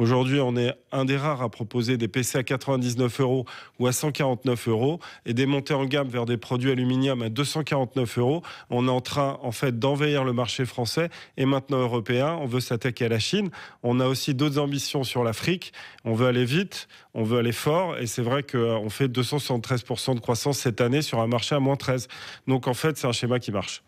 Aujourd'hui, on est un des rares à proposer des PC à 99 euros ou à 149 euros et des montées en gamme vers des produits aluminium à 249 euros. On est en train, en fait, d'envahir le marché français et maintenant européen. On veut s'attaquer à la Chine. On a aussi d'autres ambitions sur l'Afrique. On veut aller vite, on veut aller fort et c'est vrai qu'on euh, fait 273% de croissance cette année sur un marché à moins 13. Donc, en fait, c'est un schéma qui marche.